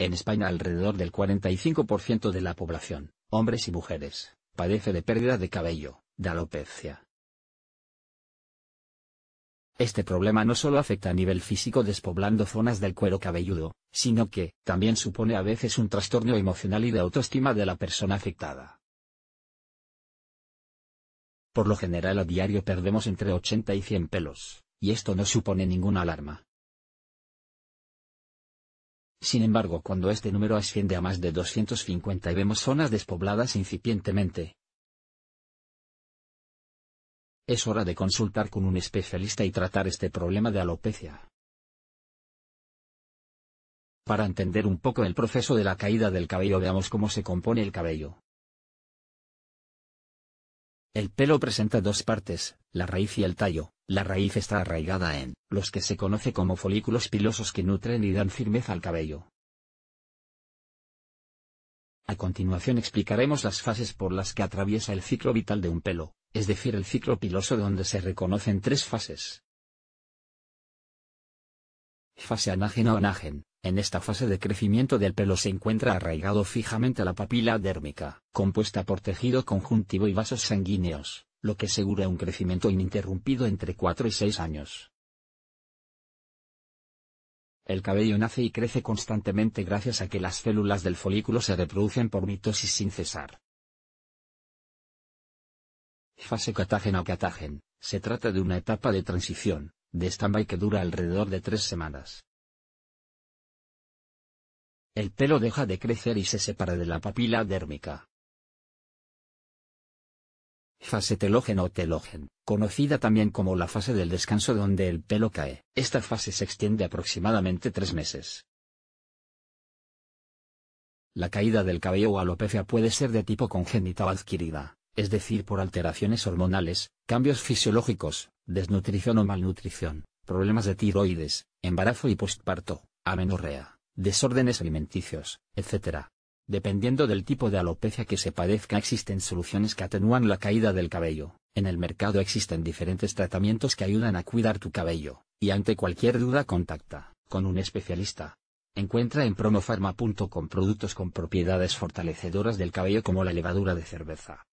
En España alrededor del 45% de la población, hombres y mujeres, padece de pérdida de cabello, de alopecia. Este problema no solo afecta a nivel físico despoblando zonas del cuero cabelludo, sino que, también supone a veces un trastorno emocional y de autoestima de la persona afectada. Por lo general a diario perdemos entre 80 y 100 pelos, y esto no supone ninguna alarma, sin embargo, cuando este número asciende a más de 250 y vemos zonas despobladas incipientemente, es hora de consultar con un especialista y tratar este problema de alopecia. Para entender un poco el proceso de la caída del cabello veamos cómo se compone el cabello. El pelo presenta dos partes, la raíz y el tallo. La raíz está arraigada en los que se conoce como folículos pilosos que nutren y dan firmeza al cabello. A continuación explicaremos las fases por las que atraviesa el ciclo vital de un pelo, es decir, el ciclo piloso donde se reconocen tres fases. Fase anágena o anagen. En esta fase de crecimiento del pelo se encuentra arraigado fijamente la papila dérmica, compuesta por tejido conjuntivo y vasos sanguíneos, lo que asegura un crecimiento ininterrumpido entre 4 y 6 años. El cabello nace y crece constantemente gracias a que las células del folículo se reproducen por mitosis sin cesar. Fase catágena o Se trata de una etapa de transición, de estamba y que dura alrededor de tres semanas el pelo deja de crecer y se separa de la papila dérmica. Fase telógeno o telógen, conocida también como la fase del descanso donde el pelo cae. Esta fase se extiende aproximadamente tres meses. La caída del cabello o alopecia puede ser de tipo congénita o adquirida, es decir, por alteraciones hormonales, cambios fisiológicos, desnutrición o malnutrición, problemas de tiroides, embarazo y postparto, amenorrea desórdenes alimenticios, etc. Dependiendo del tipo de alopecia que se padezca existen soluciones que atenúan la caída del cabello. En el mercado existen diferentes tratamientos que ayudan a cuidar tu cabello, y ante cualquier duda contacta con un especialista. Encuentra en promofarma.com productos con propiedades fortalecedoras del cabello como la levadura de cerveza,